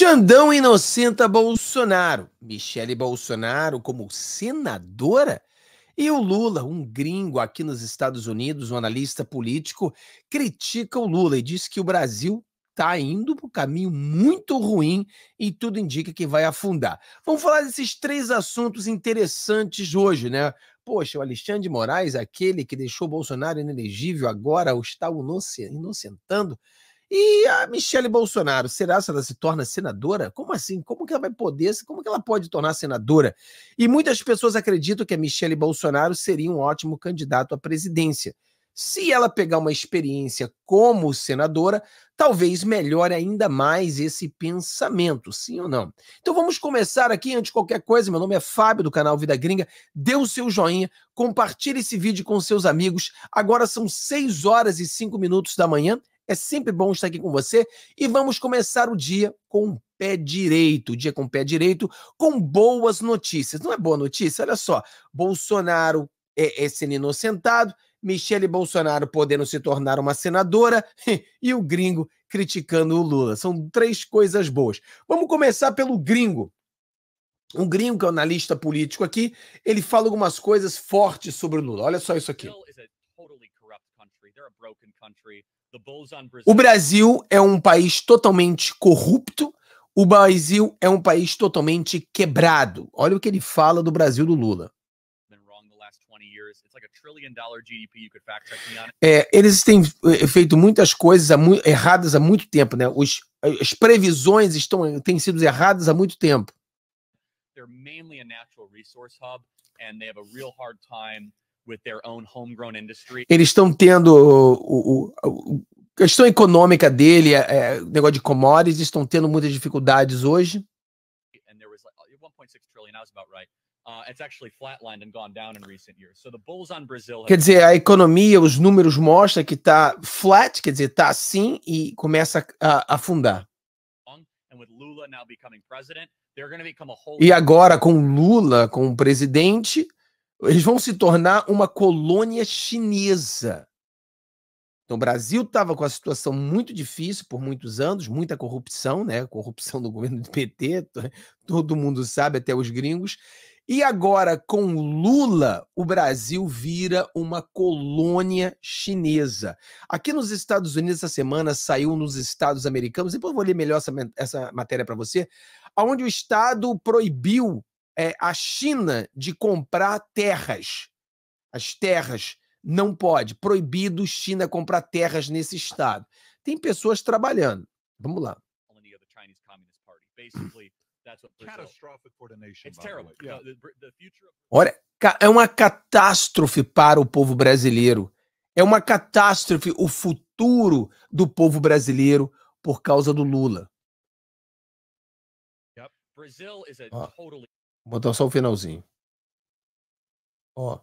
Xandão inocenta Bolsonaro, Michele Bolsonaro como senadora e o Lula, um gringo aqui nos Estados Unidos, um analista político, critica o Lula e diz que o Brasil está indo para um caminho muito ruim e tudo indica que vai afundar. Vamos falar desses três assuntos interessantes hoje, né? Poxa, o Alexandre de Moraes, aquele que deixou Bolsonaro inelegível, agora o está inocentando e a Michelle Bolsonaro, será que ela se torna senadora? Como assim? Como que ela vai poder? Como que ela pode tornar senadora? E muitas pessoas acreditam que a Michelle Bolsonaro seria um ótimo candidato à presidência. Se ela pegar uma experiência como senadora, talvez melhore ainda mais esse pensamento, sim ou não? Então vamos começar aqui, antes de qualquer coisa, meu nome é Fábio do canal Vida Gringa, dê o seu joinha, compartilhe esse vídeo com seus amigos, agora são 6 horas e 5 minutos da manhã, é sempre bom estar aqui com você e vamos começar o dia com o pé direito, o dia com o pé direito, com boas notícias. Não é boa notícia? Olha só, Bolsonaro é, é sendo inocentado, Michele Bolsonaro podendo se tornar uma senadora e o gringo criticando o Lula. São três coisas boas. Vamos começar pelo gringo. Um gringo que é um analista político aqui, ele fala algumas coisas fortes sobre o Lula. Olha só isso aqui. O Brasil é um país totalmente corrupto. O Brasil é um país totalmente quebrado. Olha o que ele fala do Brasil do Lula. É, eles têm é, feito muitas coisas erradas há muito tempo, né? Os, as previsões estão, têm sido erradas há muito tempo. They're mainly a natural resource hub, and they have a real hard time eles estão tendo a questão econômica dele, é, é negócio de commodities, estão tendo muitas dificuldades hoje. Uh, uh, quer dizer, a economia, os números mostram que está flat, quer dizer, está assim e começa a afundar. E agora com Lula como presidente, eles vão se tornar uma colônia chinesa. Então, o Brasil estava com a situação muito difícil por muitos anos, muita corrupção, né? Corrupção do governo do PT, todo mundo sabe, até os gringos. E agora, com Lula, o Brasil vira uma colônia chinesa. Aqui nos Estados Unidos, essa semana saiu nos Estados americanos, depois eu vou ler melhor essa, essa matéria para você, onde o Estado proibiu é, a China de comprar terras. As terras não pode, proibido China comprar terras nesse estado. Tem pessoas trabalhando. Vamos lá. Olha, é uma catástrofe para o povo brasileiro. É uma catástrofe o futuro do povo brasileiro por causa do Lula. Ó, Vou botar só o finalzinho. Ó.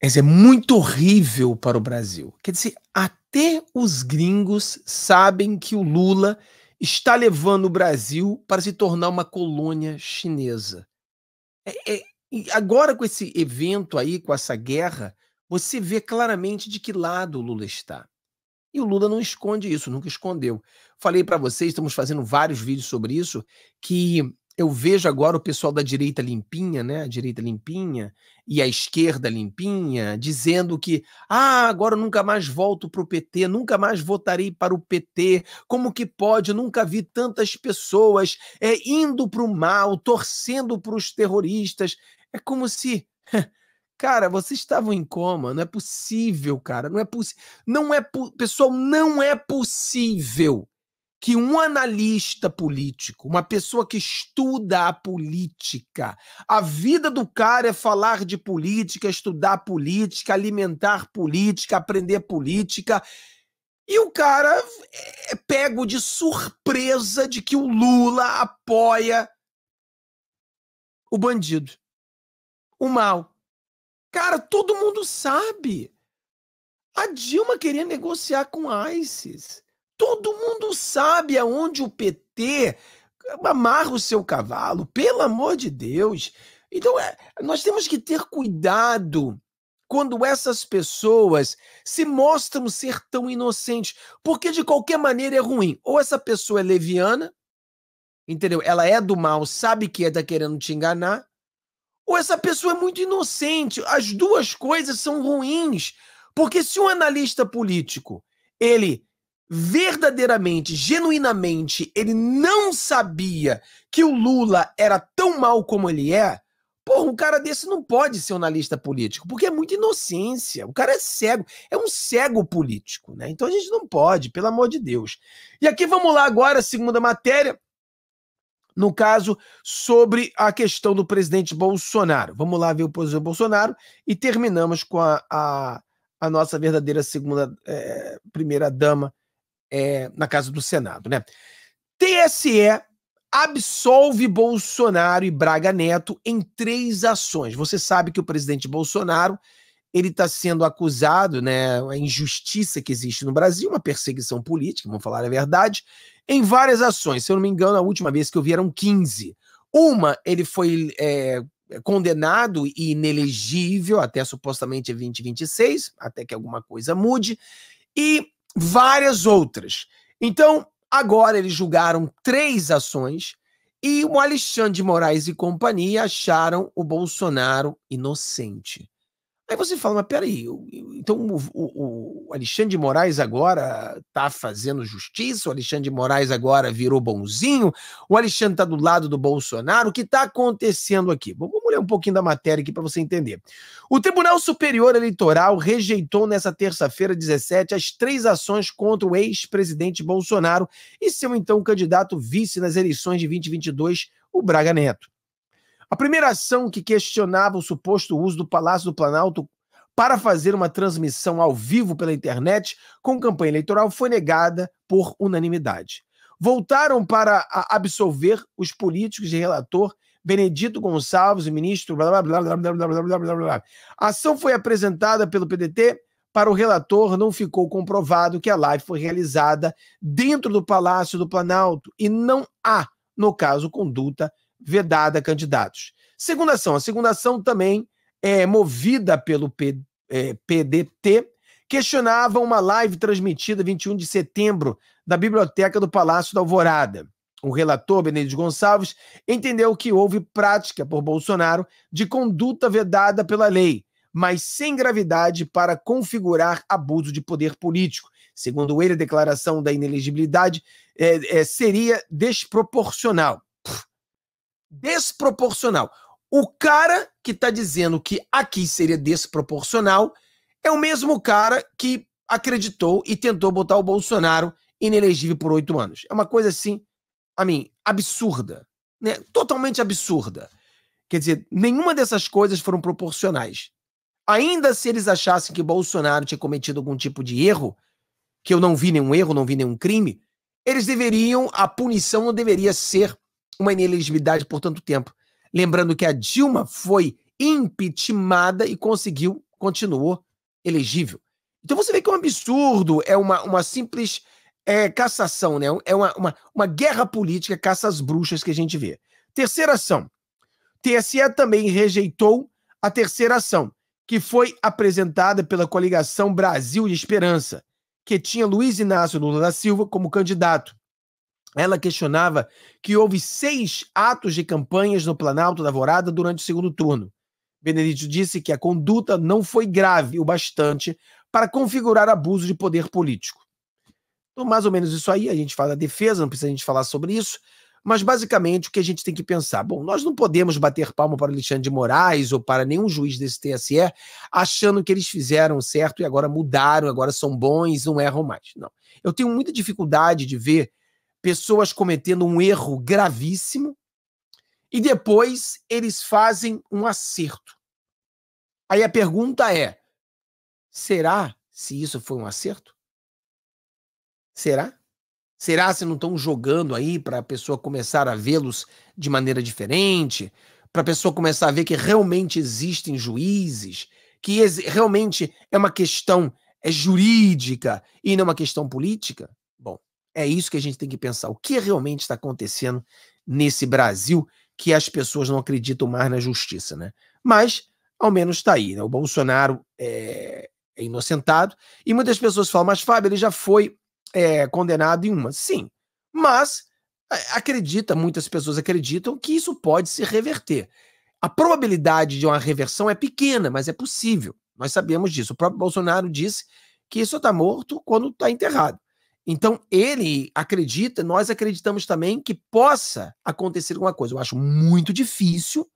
Esse é muito horrível para o Brasil. Quer dizer, até os gringos sabem que o Lula está levando o Brasil para se tornar uma colônia chinesa. É, é, agora, com esse evento aí, com essa guerra, você vê claramente de que lado o Lula está. E o Lula não esconde isso, nunca escondeu. Falei para vocês, estamos fazendo vários vídeos sobre isso, que eu vejo agora o pessoal da direita limpinha, né? A direita limpinha e a esquerda limpinha, dizendo que ah, agora eu nunca mais volto para o PT, nunca mais votarei para o PT. Como que pode? Eu nunca vi tantas pessoas é, indo para o mal, torcendo para os terroristas. É como se Cara, vocês estavam em coma, não é possível, cara. Não é possível. Não é pessoal, não é possível que um analista político, uma pessoa que estuda a política, a vida do cara é falar de política, estudar política, alimentar política, aprender política. E o cara é pego de surpresa de que o Lula apoia o bandido, o mal Cara, todo mundo sabe. A Dilma queria negociar com a ISIS. Todo mundo sabe aonde o PT amarra o seu cavalo, pelo amor de Deus. Então, é, nós temos que ter cuidado quando essas pessoas se mostram ser tão inocentes, porque de qualquer maneira é ruim. Ou essa pessoa é leviana, entendeu? Ela é do mal, sabe que está é, querendo te enganar, ou essa pessoa é muito inocente. As duas coisas são ruins, porque se um analista político, ele verdadeiramente, genuinamente, ele não sabia que o Lula era tão mal como ele é, porra, um cara desse não pode ser um analista político, porque é muita inocência. O cara é cego, é um cego político, né? Então a gente não pode, pelo amor de Deus. E aqui vamos lá agora, segunda matéria no caso, sobre a questão do presidente Bolsonaro. Vamos lá ver o presidente Bolsonaro e terminamos com a, a, a nossa verdadeira segunda, é, primeira dama é, na casa do Senado, né? TSE absolve Bolsonaro e Braga Neto em três ações. Você sabe que o presidente Bolsonaro ele está sendo acusado, né, a injustiça que existe no Brasil, uma perseguição política, vamos falar a verdade, em várias ações. Se eu não me engano, a última vez que eu vi eram 15. Uma, ele foi é, condenado e inelegível até supostamente 2026, até que alguma coisa mude, e várias outras. Então, agora eles julgaram três ações e o Alexandre de Moraes e companhia acharam o Bolsonaro inocente. Aí você fala, mas peraí, então o, o, o Alexandre de Moraes agora está fazendo justiça, o Alexandre de Moraes agora virou bonzinho, o Alexandre está do lado do Bolsonaro, o que está acontecendo aqui? Bom, vamos ler um pouquinho da matéria aqui para você entender. O Tribunal Superior Eleitoral rejeitou nessa terça-feira, 17, as três ações contra o ex-presidente Bolsonaro e seu então candidato vice nas eleições de 2022, o Braga Neto. A primeira ação que questionava o suposto uso do Palácio do Planalto para fazer uma transmissão ao vivo pela internet com campanha eleitoral foi negada por unanimidade. Voltaram para absolver os políticos de relator Benedito Gonçalves, ministro, blá blá blá blá blá blá blá blá. A ação foi apresentada pelo PDT. Para o relator, não ficou comprovado que a live foi realizada dentro do Palácio do Planalto e não há, no caso, conduta vedada a candidatos. Segunda ação. A segunda ação também é movida pelo P, é, PDT, questionava uma live transmitida 21 de setembro da biblioteca do Palácio da Alvorada. O relator Benedito Gonçalves entendeu que houve prática por Bolsonaro de conduta vedada pela lei, mas sem gravidade para configurar abuso de poder político. Segundo ele, a declaração da inelegibilidade é, é, seria desproporcional desproporcional. O cara que está dizendo que aqui seria desproporcional é o mesmo cara que acreditou e tentou botar o Bolsonaro inelegível por oito anos. É uma coisa assim, a mim, absurda. Né? Totalmente absurda. Quer dizer, nenhuma dessas coisas foram proporcionais. Ainda se eles achassem que Bolsonaro tinha cometido algum tipo de erro, que eu não vi nenhum erro, não vi nenhum crime, eles deveriam, a punição não deveria ser uma inelegibilidade por tanto tempo. Lembrando que a Dilma foi impeachmentada e conseguiu, continuou elegível. Então você vê que é um absurdo, é uma, uma simples é, cassação, né? É uma, uma, uma guerra política, caça às bruxas que a gente vê. Terceira ação. TSE também rejeitou a terceira ação, que foi apresentada pela coligação Brasil de Esperança, que tinha Luiz Inácio Lula da Silva como candidato. Ela questionava que houve seis atos de campanhas no Planalto da Vorada durante o segundo turno. Benedito disse que a conduta não foi grave o bastante para configurar abuso de poder político. Então, mais ou menos isso aí, a gente fala da defesa, não precisa a gente falar sobre isso, mas basicamente o que a gente tem que pensar? Bom, nós não podemos bater palma para Alexandre de Moraes ou para nenhum juiz desse TSE achando que eles fizeram certo e agora mudaram, agora são bons, não erram mais. Não. Eu tenho muita dificuldade de ver pessoas cometendo um erro gravíssimo e depois eles fazem um acerto. Aí a pergunta é: será se isso foi um acerto? Será? Será se não estão jogando aí para a pessoa começar a vê-los de maneira diferente? Para a pessoa começar a ver que realmente existem juízes, que realmente é uma questão é jurídica e não é uma questão política? É isso que a gente tem que pensar. O que realmente está acontecendo nesse Brasil que as pessoas não acreditam mais na justiça, né? Mas, ao menos está aí, né? O Bolsonaro é, é, inocentado e muitas pessoas falam, mas Fábio, ele já foi é, condenado em uma. Sim, mas eh, acredita, muitas pessoas acreditam que isso pode se reverter. A probabilidade de uma reversão é pequena, mas é possível. Nós sabemos disso. O próprio Bolsonaro disse que só está morto quando está enterrado. Então, ele acredita, nós acreditamos também que possa acontecer alguma coisa. Eu acho muito difícil,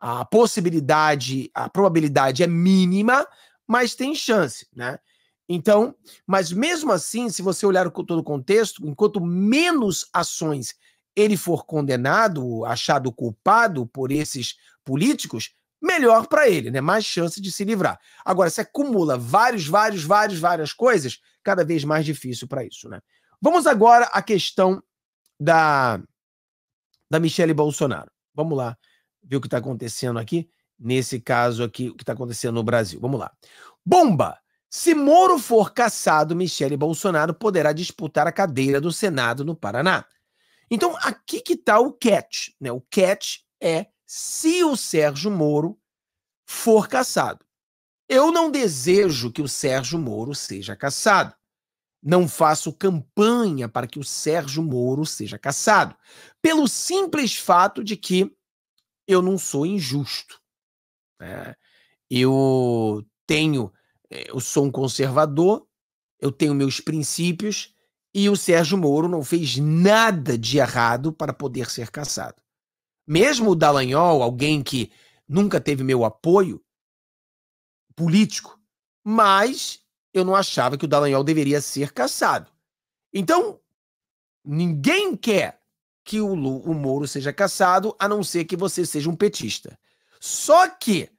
a possibilidade, a probabilidade é mínima, mas tem chance, né? Então, mas mesmo assim, se você olhar todo o contexto, enquanto menos ações ele for condenado, achado culpado por esses políticos, melhor para ele, né? Mais chance de se livrar. Agora, se acumula vários, vários, vários, várias coisas, cada vez mais difícil para isso, né? Vamos agora à questão da, da Michele Bolsonaro. Vamos lá ver o que está acontecendo aqui. Nesse caso aqui, o que está acontecendo no Brasil. Vamos lá. Bomba! Se Moro for caçado, Michele Bolsonaro poderá disputar a cadeira do Senado no Paraná. Então, aqui que está o catch. Né? O catch é se o Sérgio Moro for caçado. Eu não desejo que o Sérgio Moro seja caçado. Não faço campanha para que o Sérgio Moro seja cassado, pelo simples fato de que eu não sou injusto. Né. eu tenho, eh, eu sou um conservador, eu tenho meus princípios e o Sérgio Moro não fez nada de errado para poder ser cassado. Mesmo o Dallagnol, alguém que nunca teve meu apoio político, mas eu não achava que o Dallagnol deveria ser caçado. Então, ninguém quer que o, Lu, o Moro seja caçado, a não ser que você seja um petista. Só que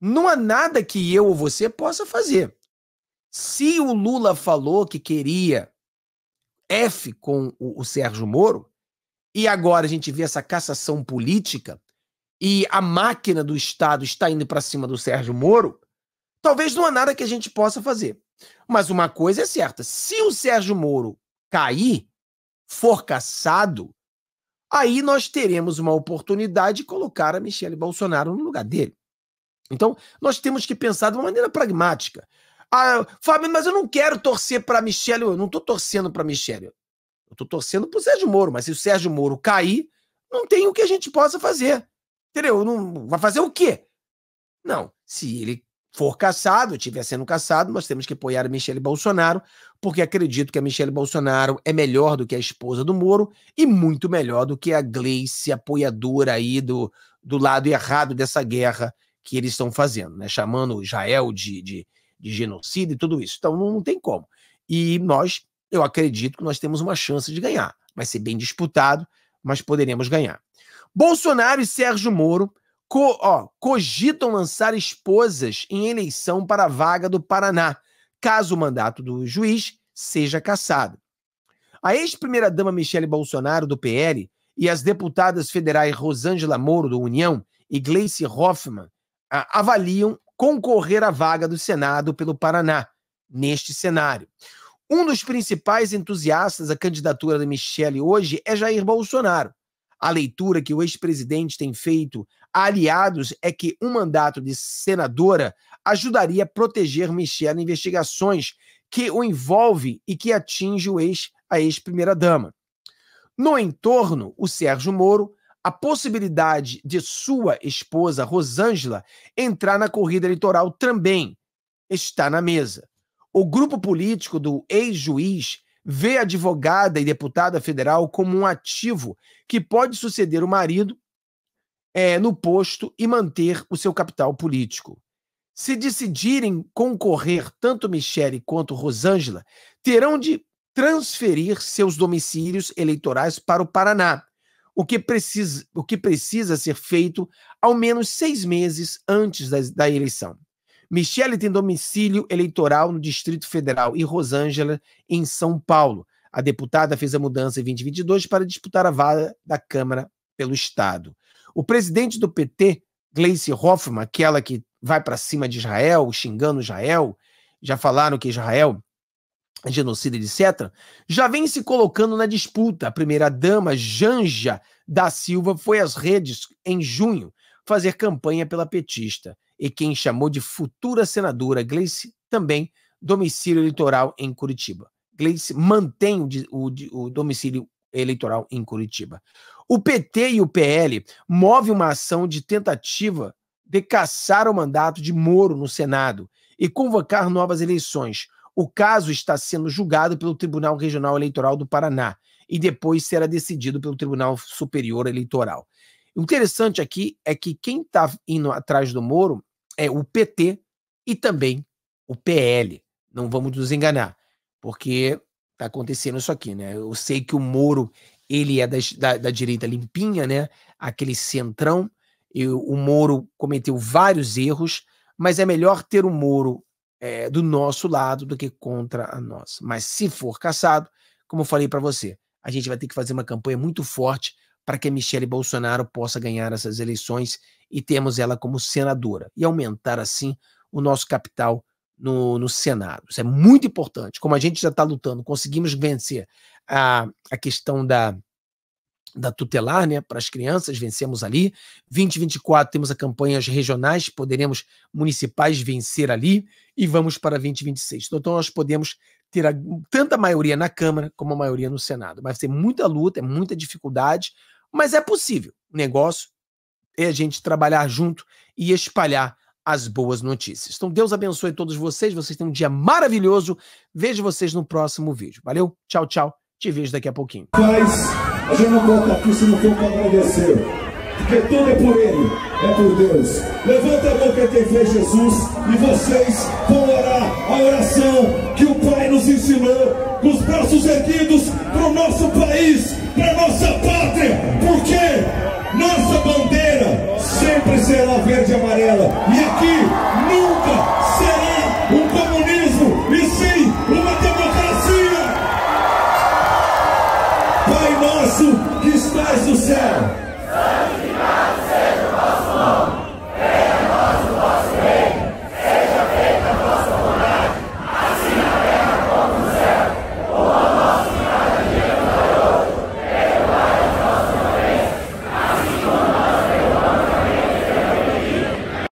não há nada que eu ou você possa fazer. Se o Lula falou que queria F com o, o Sérgio Moro, e agora a gente vê essa cassação política e a máquina do Estado está indo para cima do Sérgio Moro, talvez não há nada que a gente possa fazer. Mas uma coisa é certa: se o Sérgio Moro cair, for caçado, aí nós teremos uma oportunidade de colocar a Michele Bolsonaro no lugar dele. Então, nós temos que pensar de uma maneira pragmática. Ah, Fábio, mas eu não quero torcer para Michele, eu não estou torcendo para Michele. Eu estou torcendo para o Sérgio Moro, mas se o Sérgio Moro cair, não tem o que a gente possa fazer. Entendeu? Não, vai fazer o quê? Não, se ele for caçado, estiver sendo caçado, nós temos que apoiar a Michele Bolsonaro, porque acredito que a Michele Bolsonaro é melhor do que a esposa do Moro e muito melhor do que a Gleice, apoiadora aí do, do lado errado dessa guerra que eles estão fazendo, né? Chamando Israel de, de, de genocídio e tudo isso. Então não, não tem como. E nós, eu acredito que nós temos uma chance de ganhar. Vai ser bem disputado, mas poderemos ganhar. Bolsonaro e Sérgio Moro Co, ó, cogitam lançar esposas em eleição para a vaga do Paraná, caso o mandato do juiz seja cassado. A ex-primeira-dama Michele Bolsonaro, do PL, e as deputadas federais Rosângela Moro, do União, e Gleice Hoffmann avaliam concorrer à vaga do Senado pelo Paraná, neste cenário. Um dos principais entusiastas da candidatura de Michele hoje é Jair Bolsonaro, a leitura que o ex-presidente tem feito a aliados é que um mandato de senadora ajudaria a proteger Michelle em investigações que o envolve e que atinge o ex, a ex-primeira-dama. No entorno, o Sérgio Moro, a possibilidade de sua esposa, Rosângela, entrar na corrida eleitoral também está na mesa. O grupo político do ex-juiz vê a advogada e deputada federal como um ativo que pode suceder o marido é, no posto e manter o seu capital político. Se decidirem concorrer tanto Michele quanto Rosângela, terão de transferir seus domicílios eleitorais para o Paraná, o que precisa, o que precisa ser feito ao menos seis meses antes da, da eleição. Michele tem domicílio eleitoral no Distrito Federal e Rosângela em São Paulo. A deputada fez a mudança em 2022 para disputar a vaga da Câmara pelo Estado. O presidente do PT, Gleice Hoffmann, aquela que vai para cima de Israel, xingando Israel, já falaram que Israel é genocida, etc., já vem se colocando na disputa. A primeira-dama, Janja da Silva, foi às redes em junho fazer campanha pela petista e quem chamou de futura senadora Gleice, também domicílio eleitoral em Curitiba. Gleice mantém o, o, o domicílio eleitoral em Curitiba. O PT e o PL movem uma ação de tentativa de caçar o mandato de Moro no Senado e convocar novas eleições. O caso está sendo julgado pelo Tribunal Regional Eleitoral do Paraná e depois será decidido pelo Tribunal Superior Eleitoral. O interessante aqui é que quem está indo atrás do Moro é o PT e também o PL. Não vamos nos enganar, porque está acontecendo isso aqui, né? Eu sei que o Moro ele é da, da, da direita limpinha, né? Aquele centrão. E o Moro cometeu vários erros, mas é melhor ter o Moro é, do nosso lado do que contra a nossa. Mas se for caçado, como eu falei para você, a gente vai ter que fazer uma campanha muito forte para que Michele Bolsonaro possa ganhar essas eleições e termos ela como senadora e aumentar assim o nosso capital no, no Senado. Isso é muito importante. Como a gente já está lutando, conseguimos vencer a, a questão da, da tutelar, né, para as crianças, vencemos ali. 2024 temos a campanhas regionais, poderemos municipais vencer ali e vamos para 2026. Então, então nós podemos ter a, tanta maioria na Câmara como a maioria no Senado. Mas tem muita luta, é muita dificuldade, mas é possível. O negócio é a gente trabalhar junto e espalhar as boas notícias. Então, Deus abençoe todos vocês. Vocês têm um dia maravilhoso. Vejo vocês no próximo vídeo. Valeu, tchau, tchau. Te vejo daqui a pouquinho. Mas a gente não volta aqui se não for para agradecer. Porque tudo é por Ele, é por Deus. Levanta a mão tem fé Jesus e vocês vão orar a oração que o Pai nos ensinou, com os braços erguidos para o nosso país, para a nossa pátria, porque nossa bandeira sempre será verde e amarela. E